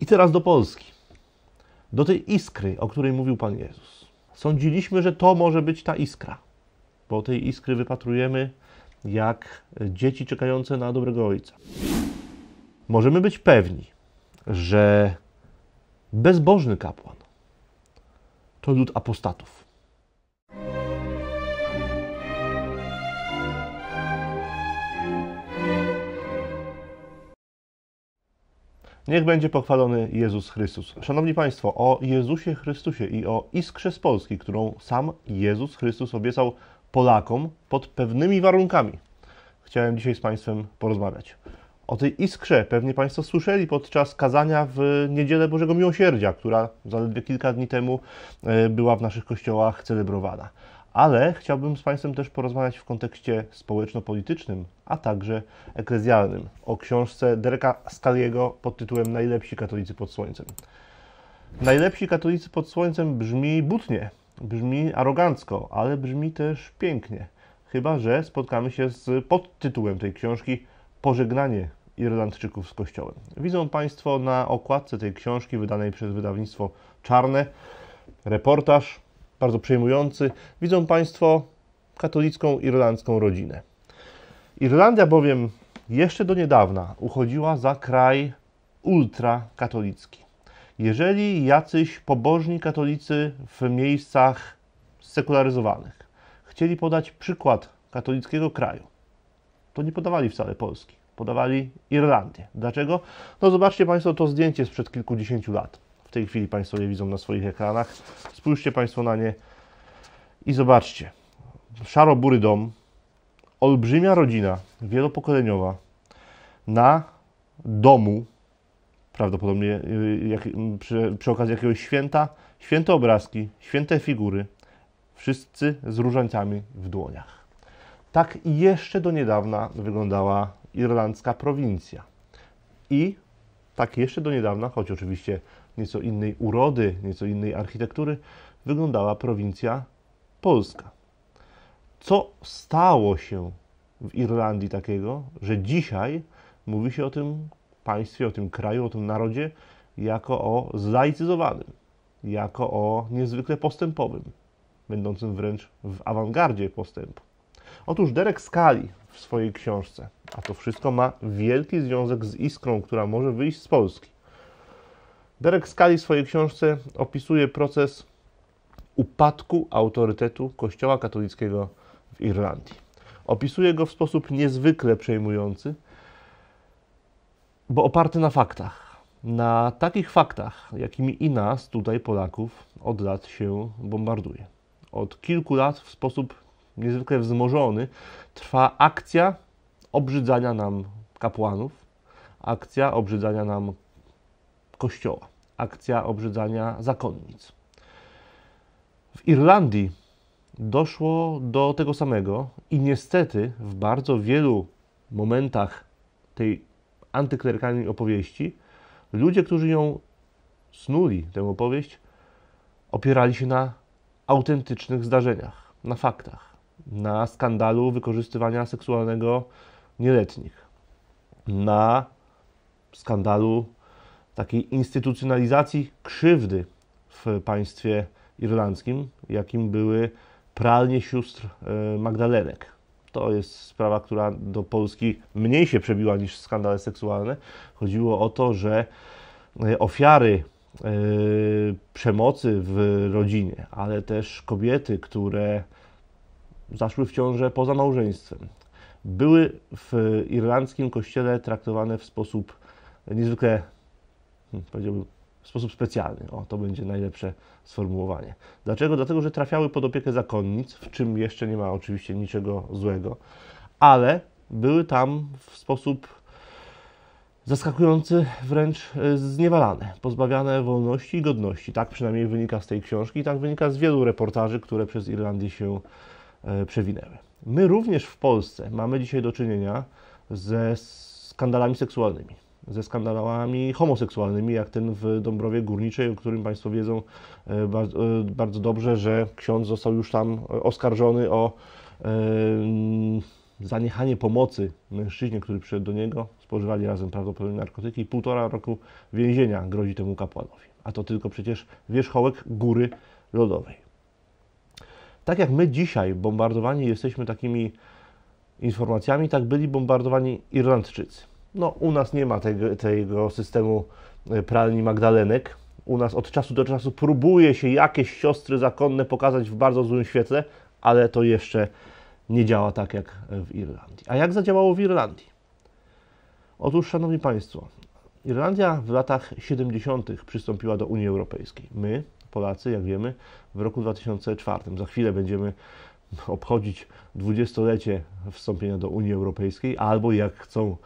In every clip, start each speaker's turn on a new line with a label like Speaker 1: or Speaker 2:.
Speaker 1: I teraz do Polski. Do tej iskry, o której mówił Pan Jezus. Sądziliśmy, że to może być ta iskra, bo tej iskry wypatrujemy jak dzieci czekające na dobrego ojca. Możemy być pewni, że bezbożny kapłan to lud apostatów Niech będzie pochwalony Jezus Chrystus. Szanowni Państwo, o Jezusie Chrystusie i o iskrze z Polski, którą sam Jezus Chrystus obiecał Polakom pod pewnymi warunkami, chciałem dzisiaj z Państwem porozmawiać. O tej iskrze pewnie Państwo słyszeli podczas kazania w Niedzielę Bożego Miłosierdzia, która zaledwie kilka dni temu e, była w naszych kościołach celebrowana ale chciałbym z Państwem też porozmawiać w kontekście społeczno-politycznym, a także eklezjalnym o książce Dereka Scaliego pod tytułem Najlepsi katolicy pod słońcem. Najlepsi katolicy pod słońcem brzmi butnie, brzmi arogancko, ale brzmi też pięknie. Chyba, że spotkamy się z podtytułem tej książki Pożegnanie Irlandczyków z Kościołem. Widzą Państwo na okładce tej książki wydanej przez wydawnictwo Czarne reportaż bardzo przejmujący, widzą Państwo katolicką irlandzką rodzinę. Irlandia bowiem jeszcze do niedawna uchodziła za kraj ultrakatolicki. Jeżeli jacyś pobożni katolicy w miejscach sekularyzowanych chcieli podać przykład katolickiego kraju, to nie podawali wcale Polski, podawali Irlandię. Dlaczego? No zobaczcie Państwo to zdjęcie sprzed kilkudziesięciu lat. W tej chwili Państwo je widzą na swoich ekranach. Spójrzcie Państwo na nie i zobaczcie. Szaro-bury dom, olbrzymia rodzina wielopokoleniowa na domu, prawdopodobnie y, jak, przy, przy, okazji jakiegoś święta, święte obrazki, święte figury, wszyscy z różańcami w dłoniach. Tak jeszcze do niedawna wyglądała irlandzka prowincja. I tak jeszcze do niedawna, choć oczywiście nieco innej urody, nieco innej architektury wyglądała prowincja polska. Co stało się w Irlandii takiego, że dzisiaj mówi się o tym państwie, o tym kraju, o tym narodzie jako o zlaicyzowanym, jako o niezwykle postępowym, będącym wręcz w awangardzie postępu. Otóż Derek Skali w swojej książce, a to wszystko ma wielki związek z iskrą, która może wyjść z Polski, Derek Skali w swojej książce opisuje proces upadku autorytetu Kościoła katolickiego w Irlandii. Opisuje go w sposób niezwykle przejmujący, bo oparty na faktach. Na takich faktach, jakimi i nas tutaj, Polaków, od lat się bombarduje. Od kilku lat w sposób niezwykle wzmożony trwa akcja obrzydzania nam kapłanów, akcja obrzydzania nam kościoła. Akcja obrzydzania zakonnic. W Irlandii doszło do tego samego i niestety w bardzo wielu momentach tej antyklerykalnej opowieści ludzie, którzy ją snuli, tę opowieść, opierali się na autentycznych zdarzeniach, na faktach, na skandalu wykorzystywania seksualnego nieletnich, na skandalu takiej instytucjonalizacji krzywdy w państwie irlandzkim, jakim były pralnie sióstr e, Magdalenek. To jest sprawa, która do Polski mniej się przebiła niż skandale seksualne. Chodziło o to, że e, ofiary e, przemocy w rodzinie, ale też kobiety, które zaszły w ciążę poza małżeństwem, były w irlandzkim kościele traktowane w sposób niezwykle Hmm, powiedziałbym, w sposób specjalny. O, to będzie najlepsze sformułowanie. Dlaczego? Dlatego, że trafiały pod opiekę zakonnic, w czym jeszcze nie ma oczywiście niczego złego, ale były tam w sposób zaskakujący wręcz e, zniewalane, pozbawiane wolności i godności. Tak przynajmniej wynika z tej książki, tak wynika z wielu reportaży, które przez Irlandię się e, przewinęły. My również w Polsce mamy dzisiaj do czynienia ze skandalami seksualnymi ze skandalami homoseksualnymi, jak ten w Dąbrowie Górniczej, o którym Państwo wiedzą e, e, bardzo dobrze, że ksiądz został już tam oskarżony o e, zaniechanie pomocy mężczyźnie, który przyszedł do niego, spożywali razem prawdopodobnie narkotyki i półtora roku więzienia grozi temu kapłanowi. A to tylko przecież wierzchołek góry lodowej. Tak jak my dzisiaj bombardowani jesteśmy takimi informacjami, tak byli bombardowani Irlandczycy. No, u nas nie ma tego, tego systemu e, pralni Magdalenek. U nas od czasu do czasu próbuje się jakieś siostry zakonne pokazać w bardzo złym świetle, ale to jeszcze nie działa tak jak w Irlandii. A jak zadziałało w Irlandii? Otóż, Szanowni Państwo, Irlandia w latach 70. przystąpiła do Unii Europejskiej. My, Polacy, jak wiemy, w roku 2004, za chwilę będziemy obchodzić dwudziestolecie wstąpienia do Unii Europejskiej, albo jak chcą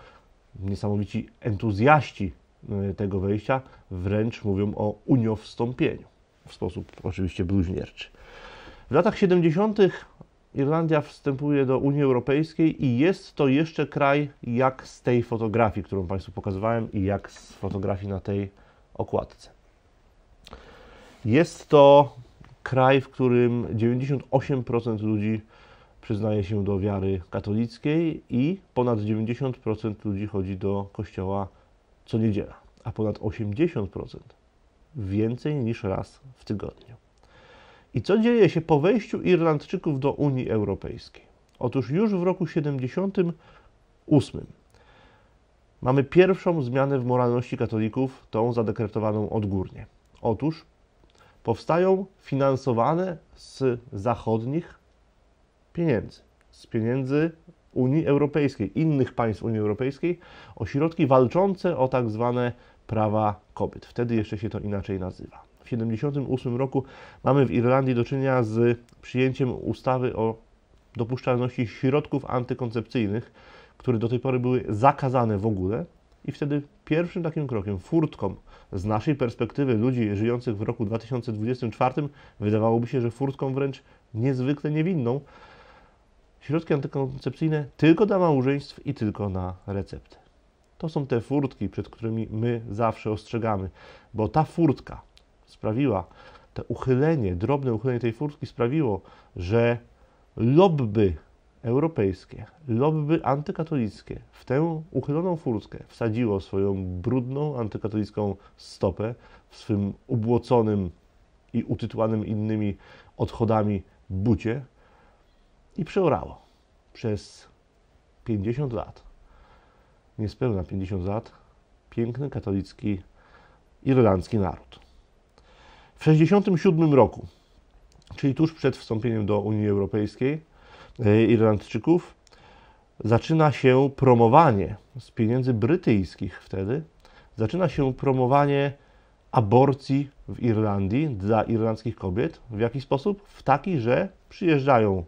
Speaker 1: niesamowici entuzjaści y, tego wejścia wręcz mówią o uniowstąpieniu w sposób oczywiście bluźnierczy. W latach 70. Irlandia wstępuje do Unii Europejskiej i jest to jeszcze kraj jak z tej fotografii, którą Państwu pokazywałem i jak z fotografii na tej okładce. Jest to kraj, w którym 98% ludzi przyznaje się do wiary katolickiej i ponad 90% ludzi chodzi do kościoła co niedziela, a ponad 80% więcej niż raz w tygodniu. I co dzieje się po wejściu Irlandczyków do Unii Europejskiej? Otóż już w roku 78 mamy pierwszą zmianę w moralności katolików, tą zadekretowaną odgórnie. Otóż powstają finansowane z zachodnich pieniędzy, z pieniędzy Unii Europejskiej, innych państw Unii Europejskiej, o środki walczące o tak zwane prawa kobiet. Wtedy jeszcze się to inaczej nazywa. W 1978 roku mamy w Irlandii do czynienia z przyjęciem ustawy o dopuszczalności środków antykoncepcyjnych, które do tej pory były zakazane w ogóle. I wtedy pierwszym takim krokiem, furtką z naszej perspektywy ludzi żyjących w roku 2024, wydawałoby się, że furtką wręcz niezwykle niewinną, Środki antykoncepcyjne tylko dla małżeństw i tylko na receptę. To są te furtki, przed którymi my zawsze ostrzegamy, bo ta furtka sprawiła, to uchylenie, drobne uchylenie tej furtki sprawiło, że lobby europejskie, lobby antykatolickie w tę uchyloną furtkę wsadziło swoją brudną antykatolicką stopę w swym ubłoconym i utytułanym innymi odchodami bucie i przeorało przez 50 lat, niespełna 50 lat, piękny katolicki irlandzki naród. W 1967 roku, czyli tuż przed wstąpieniem do Unii Europejskiej, e, Irlandczyków zaczyna się promowanie z pieniędzy brytyjskich wtedy, zaczyna się promowanie aborcji w Irlandii dla irlandzkich kobiet. W jaki sposób? W taki, że przyjeżdżają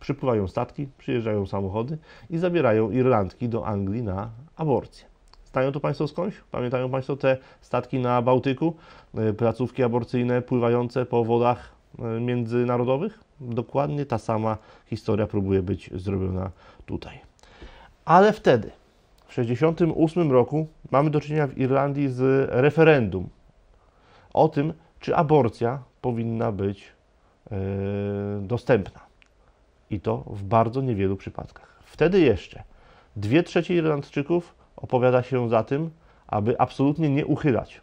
Speaker 1: przypływają statki, przyjeżdżają samochody i zabierają Irlandki do Anglii na aborcję. Stają to Państwo skądś? Pamiętają Państwo te statki na Bałtyku, e, placówki aborcyjne pływające po wodach e, międzynarodowych? Dokładnie ta sama historia próbuje być zrobiona tutaj. Ale wtedy, w 1968 roku, mamy do czynienia w Irlandii z referendum o tym, czy aborcja powinna być e, dostępna i to w bardzo niewielu przypadkach. Wtedy jeszcze dwie trzecie Irlandczyków opowiada się za tym, aby absolutnie nie uchylać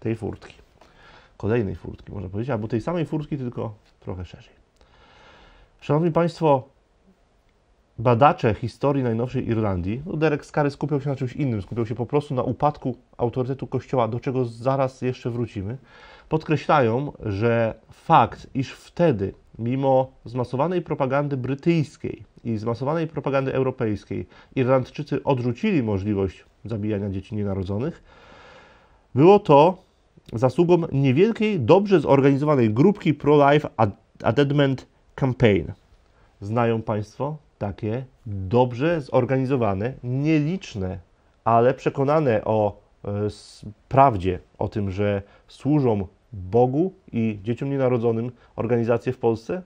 Speaker 1: tej furtki. Kolejnej furtki, można powiedzieć, albo tej samej furtki, tylko trochę szerzej. Szanowni Państwo, badacze historii najnowszej Irlandii, no Derek Skary skupiał się na czymś innym, skupiał się po prostu na upadku autorytetu Kościoła, do czego zaraz jeszcze wrócimy, podkreślają, że fakt, iż wtedy mimo zmasowanej propagandy brytyjskiej i zmasowanej propagandy europejskiej, Irlandczycy odrzucili możliwość zabijania dzieci nienarodzonych, było to zasługą niewielkiej, dobrze zorganizowanej grupki pro-life amendment campaign. Znają Państwo takie dobrze zorganizowane, nieliczne, ale przekonane o e, prawdzie, o tym, że służą Bogu i dzieciom nienarodzonym organizacje w Polsce?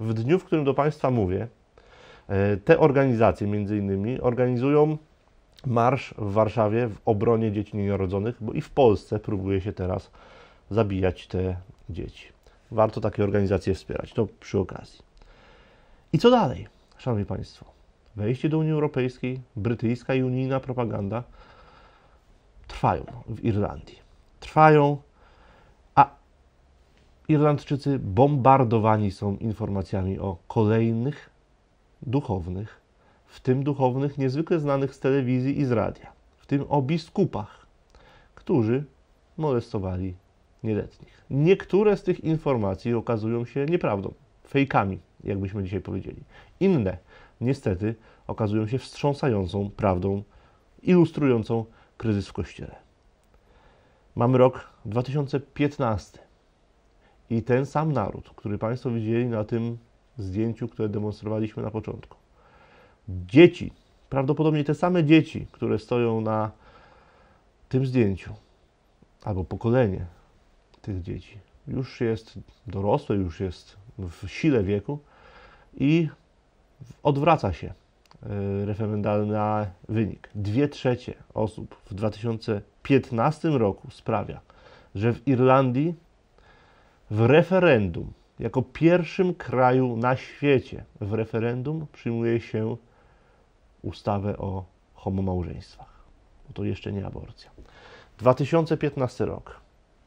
Speaker 1: W dniu, w którym do Państwa mówię, e, te organizacje między innymi organizują marsz w Warszawie w obronie dzieci nienarodzonych, bo i w Polsce próbuje się teraz zabijać te dzieci. Warto takie organizacje wspierać, to przy okazji. I co dalej, Szanowni Państwo? Wejście do Unii Europejskiej, brytyjska i unijna propaganda trwają w Irlandii. Trwają Irlandczycy bombardowani są informacjami o kolejnych duchownych, w tym duchownych niezwykle znanych z telewizji i z radia, w tym o biskupach, którzy molestowali nieletnich. Niektóre z tych informacji okazują się nieprawdą, fejkami, jakbyśmy dzisiaj powiedzieli. Inne, niestety, okazują się wstrząsającą prawdą, ilustrującą kryzys w kościele. Mamy rok 2015 i ten sam naród, który Państwo widzieli na tym zdjęciu, które demonstrowaliśmy na początku. Dzieci, prawdopodobnie te same dzieci, które stoją na tym zdjęciu, albo pokolenie tych dzieci, już jest dorosłe, już jest w sile wieku i odwraca się e, referendalny wynik. Dwie trzecie osób w 2015 roku sprawia, że w Irlandii w referendum, jako pierwszym kraju na świecie, w referendum przyjmuje się ustawę o homomałżeństwach. To jeszcze nie aborcja. 2015 rok.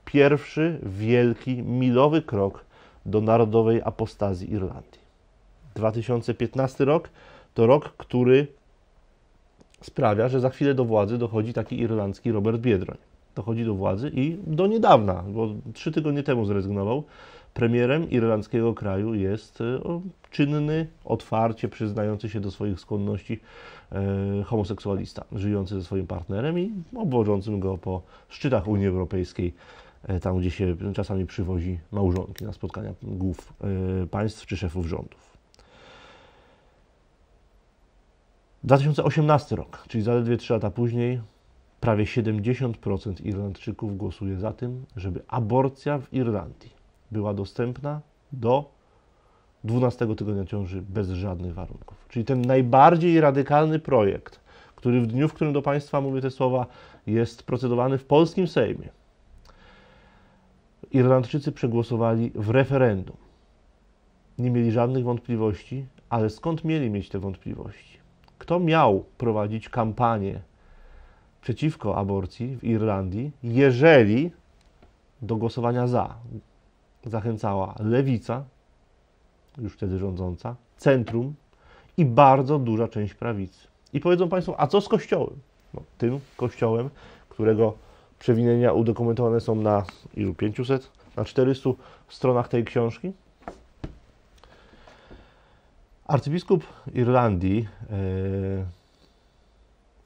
Speaker 1: Pierwszy wielki, milowy krok do narodowej apostazji Irlandii. 2015 rok to rok, który sprawia, że za chwilę do władzy dochodzi taki irlandzki Robert Biedroń dochodzi do władzy i do niedawna, bo trzy tygodnie temu zrezygnował, premierem irlandzkiego kraju jest e, czynny, otwarcie przyznający się do swoich skłonności e, homoseksualista, żyjący ze swoim partnerem i obwodzącym go po szczytach Unii Europejskiej, e, tam gdzie się czasami przywozi małżonki na spotkania głów państw czy szefów rządów. 2018 rok, czyli zaledwie trzy lata później, Prawie 70% Irlandczyków głosuje za tym, żeby aborcja w Irlandii była dostępna do 12 tygodnia ciąży bez żadnych warunków. Czyli ten najbardziej radykalny projekt, który w dniu, w którym do Państwa mówię te słowa, jest procedowany w polskim Sejmie. Irlandczycy przegłosowali w referendum. Nie mieli żadnych wątpliwości, ale skąd mieli mieć te wątpliwości? Kto miał prowadzić kampanię przeciwko aborcji w Irlandii, jeżeli do głosowania za zachęcała lewica, już wtedy rządząca, centrum i bardzo duża część prawicy. I powiedzą Państwo, a co z kościołem? No, tym kościołem, którego przewinienia udokumentowane są na ilu 500, na 400 stronach tej książki. Arcybiskup Irlandii yy, e,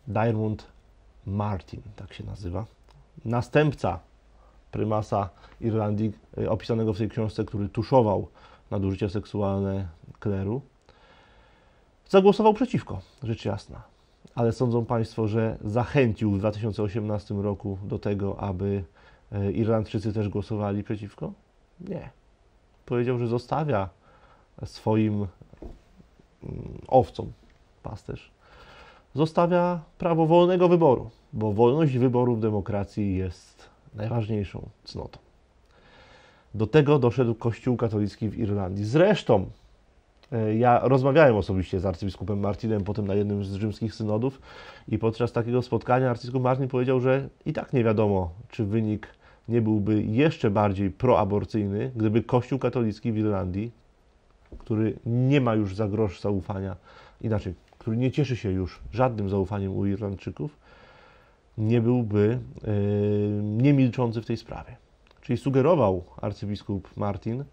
Speaker 1: Diarmond Martin, tak się nazywa. Następca prymasa Irlandii, y, opisanego w tej książce, który tuszował nadużycie seksualne kleru, zagłosował przeciwko, rzecz jasna. Ale sądzą Państwo, że zachęcił w 2018 roku do tego, aby y, Irlandczycy też głosowali przeciwko? Nie. Powiedział, że zostawia swoim mm, owcom pasterz zostawia prawo wolnego wyboru, bo wolność wyboru w demokracji jest najważniejszą cnotą. Do tego doszedł Kościół katolicki w Irlandii. Zresztą e, ja rozmawiałem osobiście z arcybiskupem Martinem potem na jednym z rzymskich synodów i podczas takiego spotkania arcybiskup Martin powiedział, że i tak nie wiadomo, czy wynik nie byłby jeszcze bardziej proaborcyjny, gdyby Kościół katolicki w Irlandii, który nie ma już za grosz zaufania, inaczej który nie cieszy się już żadnym zaufaniem u Irlandczyków, nie byłby yy, e, niemilczący w tej sprawie. Czyli sugerował arcybiskup Martin,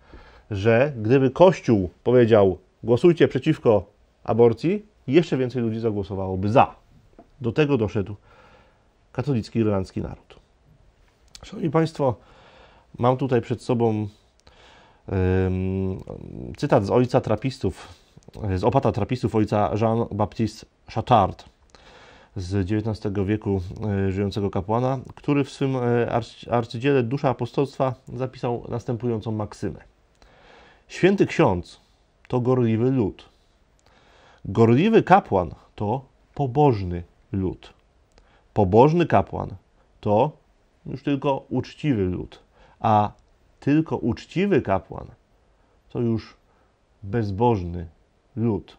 Speaker 1: że gdyby Kościół powiedział głosujcie przeciwko aborcji, jeszcze więcej ludzi zagłosowałoby za. Do tego doszedł katolicki irlandzki naród. Szanowni Państwo, mam tutaj przed sobą cytat z ojca trapistów z opata trapistów ojca Jean-Baptiste Chatard z XIX wieku e, żyjącego kapłana, który w swym e, arcydziele Dusza Apostolstwa zapisał następującą maksymę. Święty ksiądz to gorliwy lud. Gorliwy kapłan to pobożny lud. Pobożny kapłan to już tylko uczciwy lud, a tylko uczciwy kapłan to już bezbożny lud.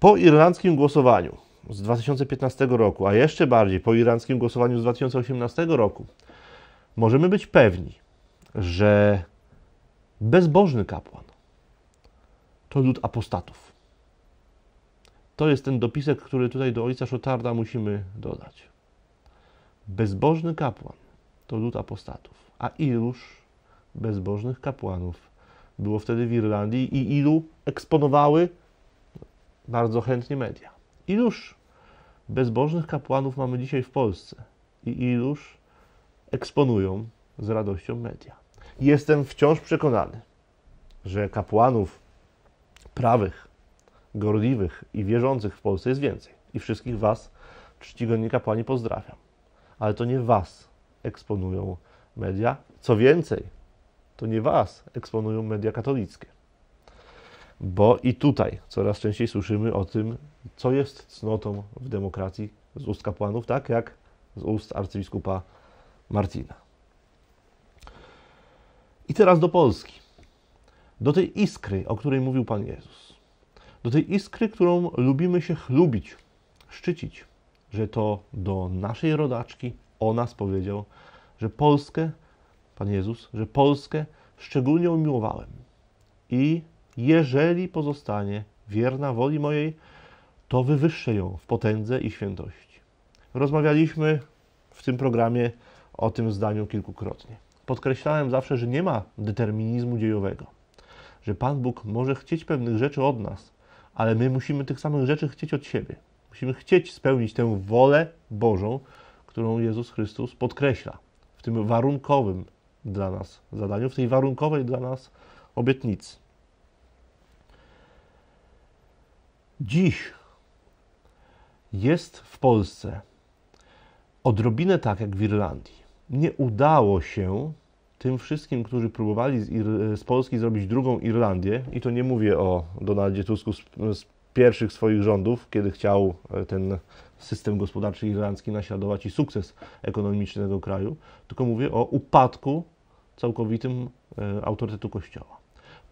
Speaker 1: Po irlandzkim głosowaniu z 2015 roku, a jeszcze bardziej po irlandzkim głosowaniu z 2018 roku, możemy być pewni, że bezbożny kapłan to lud apostatów. To jest ten dopisek, który tutaj do ojca Szotarda musimy dodać. Bezbożny kapłan to lud apostatów, a iluż bezbożnych kapłanów było wtedy w Irlandii i ilu eksponowały bardzo chętnie media. Iluż bezbożnych kapłanów mamy dzisiaj w Polsce i iluż eksponują z radością media. Jestem wciąż przekonany, że kapłanów prawych, gorliwych i wierzących w Polsce jest więcej. I wszystkich Was, czcigodni kapłani, pozdrawiam. Ale to nie Was eksponują media. Co więcej, to nie was eksponują media katolickie. Bo i tutaj coraz częściej słyszymy o tym, co jest cnotą w demokracji z ust kapłanów, tak jak z ust arcybiskupa Marcina. I teraz do Polski. Do tej iskry, o której mówił Pan Jezus. Do tej iskry, którą lubimy się chlubić, szczycić, że to do naszej rodaczki o nas powiedział, że Polskę Pan Jezus, że Polskę szczególnie umiłowałem. I jeżeli pozostanie wierna woli mojej, to wywyższę ją w potędze i świętości. Rozmawialiśmy w tym programie o tym zdaniu kilkukrotnie. Podkreślałem zawsze, że nie ma determinizmu dziejowego, że Pan Bóg może chcieć pewnych rzeczy od nas, ale my musimy tych samych rzeczy chcieć od siebie. Musimy chcieć spełnić tę wolę Bożą, którą Jezus Chrystus podkreśla w tym warunkowym dla nas zadaniu, w tej warunkowej dla nas obietnicy. Dziś jest w Polsce odrobinę tak jak w Irlandii. Nie udało się tym wszystkim, którzy próbowali z, Polski zrobić drugą Irlandię, i to nie mówię o Donaldzie Tusku z, z pierwszych swoich rządów, kiedy chciał e, ten system gospodarczy irlandzki naśladować i sukces ekonomiczny tego kraju, tylko mówię o upadku całkowitym e, autorytetu Kościoła.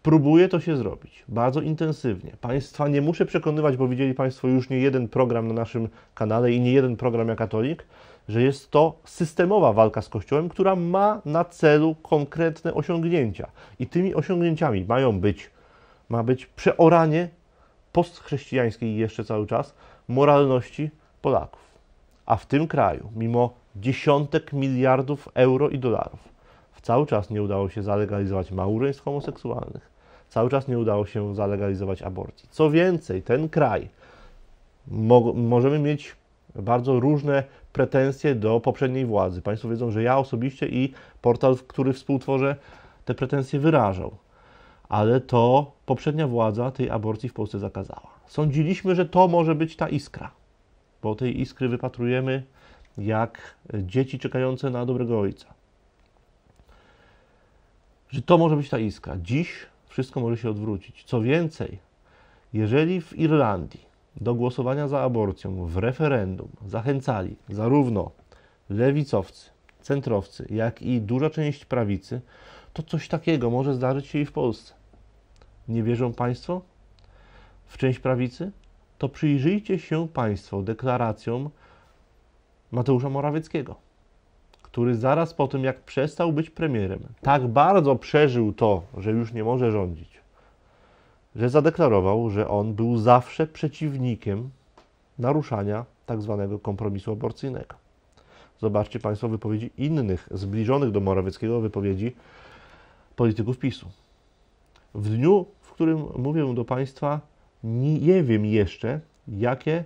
Speaker 1: Próbuje to się zrobić bardzo intensywnie. Państwa nie muszę przekonywać, bo widzieli Państwo już nie jeden program na naszym kanale i nie jeden program jak katolik, że jest to systemowa walka z Kościołem, która ma na celu konkretne osiągnięcia. I tymi osiągnięciami mają być, ma być przeoranie postchrześcijańskiej jeszcze cały czas moralności Polaków. A w tym kraju, mimo dziesiątek miliardów euro i dolarów, cały czas nie udało się zalegalizować małżeństw homoseksualnych, cały czas nie udało się zalegalizować aborcji. Co więcej, ten kraj mo możemy mieć bardzo różne pretensje do poprzedniej władzy. Państwo wiedzą, że ja osobiście i portal, który współtworzę, te pretensje wyrażał ale to poprzednia władza tej aborcji w Polsce zakazała. Sądziliśmy, że to może być ta iskra, bo tej iskry wypatrujemy jak dzieci czekające na dobrego ojca. Że to może być ta iskra. Dziś wszystko może się odwrócić. Co więcej, jeżeli w Irlandii do głosowania za aborcją w referendum zachęcali zarówno lewicowcy, centrowcy, jak i duża część prawicy, to coś takiego może zdarzyć się i w Polsce. Nie wierzą Państwo? W część prawicy? To przyjrzyjcie się Państwo deklaracjom Mateusza Morawieckiego, który zaraz po tym, jak przestał być premierem, tak bardzo przeżył to, że już nie może rządzić, że zadeklarował, że on był zawsze przeciwnikiem naruszania tzw. Tak kompromisu aborcyjnego. Zobaczcie Państwo wypowiedzi innych, zbliżonych do Morawieckiego wypowiedzi polityków PiSu. W dniu którym mówię do Państwa, nie wiem jeszcze, jakie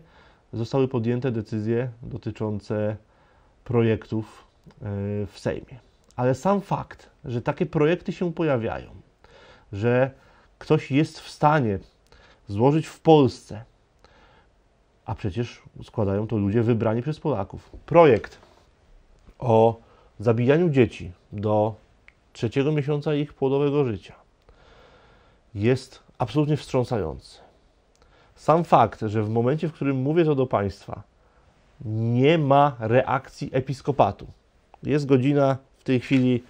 Speaker 1: zostały podjęte decyzje dotyczące projektów e, w Sejmie. Ale sam fakt, że takie projekty się pojawiają, że ktoś jest w stanie złożyć w Polsce, a przecież składają to ludzie wybrani przez Polaków, projekt o zabijaniu dzieci do trzeciego miesiąca ich płodowego życia, jest absolutnie wstrząsający. Sam fakt, że w momencie, w którym mówię to do Państwa, nie ma reakcji episkopatu. Jest godzina w tej chwili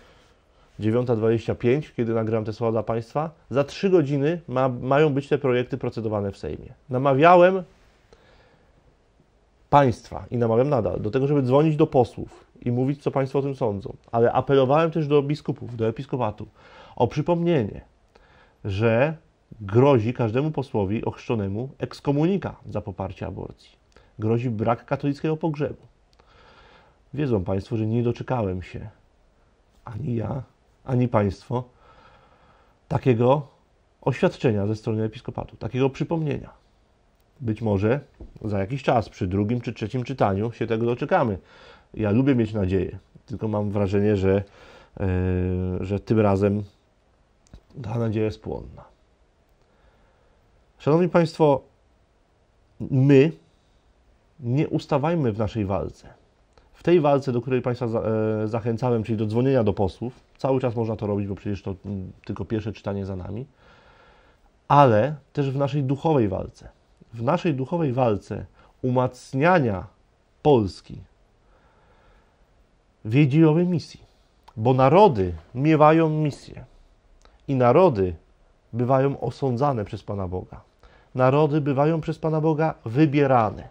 Speaker 1: 9.25, kiedy nagram te słowa dla Państwa. Za trzy godziny ma, mają być te projekty procedowane w Sejmie. Namawiałem Państwa i namawiam nadal do tego, żeby dzwonić do posłów i mówić, co Państwo o tym sądzą, ale apelowałem też do biskupów, do episkopatu o przypomnienie, że grozi każdemu posłowi ochrzczonemu ekskomunika za poparcie aborcji. Grozi brak katolickiego pogrzebu. Wiedzą Państwo, że nie doczekałem się ani ja, ani Państwo takiego oświadczenia ze strony episkopatu, takiego przypomnienia. Być może za jakiś czas, przy drugim czy trzecim czytaniu, się tego doczekamy. Ja lubię mieć nadzieję, tylko mam wrażenie, że, yy, że tym razem ta nadzieja jest płonna. Szanowni Państwo, my nie ustawajmy w naszej walce. W tej walce, do której Państwa e, zachęcałem, czyli do dzwonienia do posłów, cały czas można to robić, bo przecież to mm, tylko pierwsze czytanie za nami, ale też w naszej duchowej walce. W naszej duchowej walce umacniania Polski w jej misji, bo narody miewają misję i narody bywają osądzane przez Pana Boga. Narody bywają przez Pana Boga wybierane.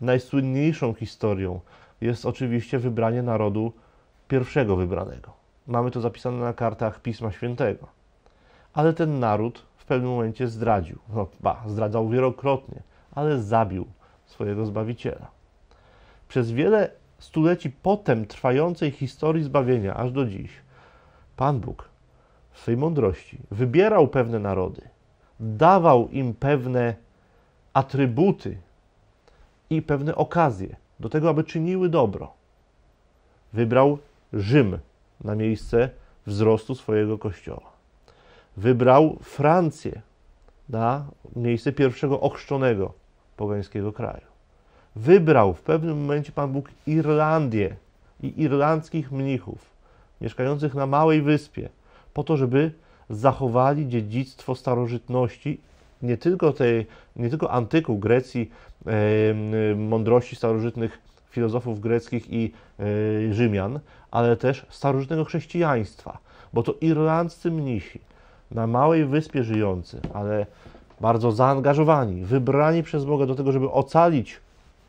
Speaker 1: Najsłynniejszą historią jest oczywiście wybranie narodu pierwszego wybranego. Mamy to zapisane na kartach Pisma Świętego. Ale ten naród w pewnym momencie zdradził. No, ba, zdradzał wielokrotnie, ale zabił swojego Zbawiciela. Przez wiele stuleci potem trwającej historii zbawienia, aż do dziś, Pan Bóg Swej swojej mądrości wybierał pewne narody, dawał im pewne atrybuty i pewne okazje do tego, aby czyniły dobro. Wybrał Rzym na miejsce wzrostu swojego kościoła. Wybrał Francję na miejsce pierwszego ochrzczonego pogańskiego kraju. Wybrał w pewnym momencie Pan Bóg Irlandię i irlandzkich mnichów mieszkających na małej wyspie, po to, żeby zachowali dziedzictwo starożytności, nie tylko, tej, nie tylko antyku Grecji, mądrości starożytnych filozofów greckich i e, Rzymian, ale też starożytnego chrześcijaństwa, bo to irlandzcy mnisi, na małej wyspie żyjący, ale bardzo zaangażowani, wybrani przez Boga do tego, żeby ocalić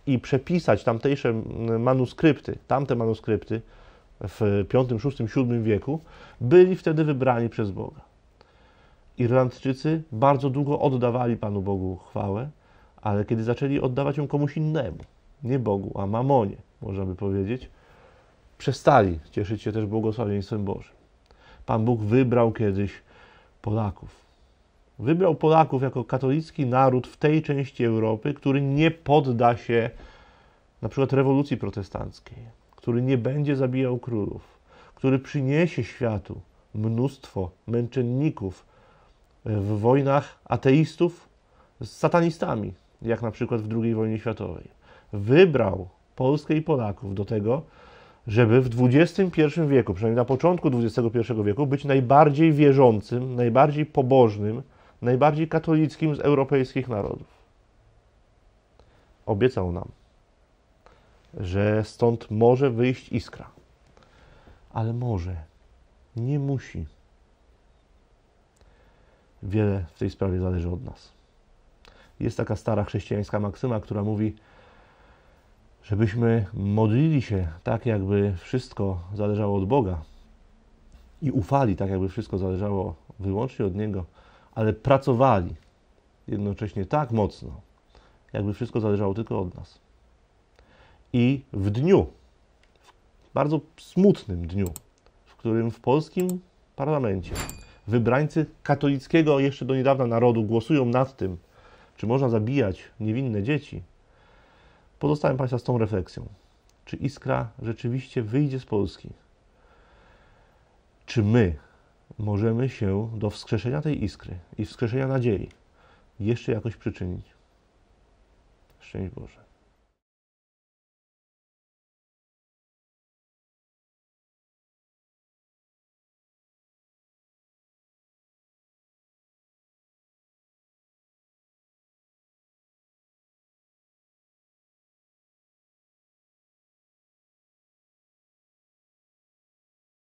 Speaker 1: i przepisać tamtejsze manuskrypty, tamte manuskrypty, w V, VI, VII wieku, byli wtedy wybrani przez Boga. Irlandczycy bardzo długo oddawali Panu Bogu chwałę, ale kiedy zaczęli oddawać ją komuś innemu, nie Bogu, a mamonie, można by powiedzieć, przestali cieszyć się też błogosławieństwem Bożym. Pan Bóg wybrał kiedyś Polaków. Wybrał Polaków jako katolicki naród w tej części Europy, który nie podda się na przykład rewolucji protestanckiej, który nie będzie zabijał królów, który przyniesie światu mnóstwo męczenników e, w wojnach ateistów z satanistami, jak na przykład w II wojnie światowej. Wybrał Polskę i Polaków do tego, żeby w XXI wieku, przynajmniej na początku XXI wieku, być najbardziej wierzącym, najbardziej pobożnym, najbardziej katolickim z europejskich narodów. Obiecał nam że stąd może wyjść iskra. Ale może, nie musi. Wiele w tej sprawie zależy od nas. Jest taka stara chrześcijańska maksyma, która mówi, żebyśmy modlili się tak, jakby wszystko zależało od Boga i ufali tak, jakby wszystko zależało wyłącznie od Niego, ale pracowali jednocześnie tak mocno, jakby wszystko zależało tylko od nas i w dniu, w bardzo smutnym dniu, w którym w polskim parlamencie wybrańcy katolickiego jeszcze do niedawna narodu głosują nad tym, czy można zabijać niewinne dzieci, pozostałem Państwa z tą refleksją. Czy iskra rzeczywiście wyjdzie z Polski? Czy my możemy się do wskrzeszenia tej iskry i wskrzeszenia nadziei jeszcze jakoś przyczynić? Szczęść Boże.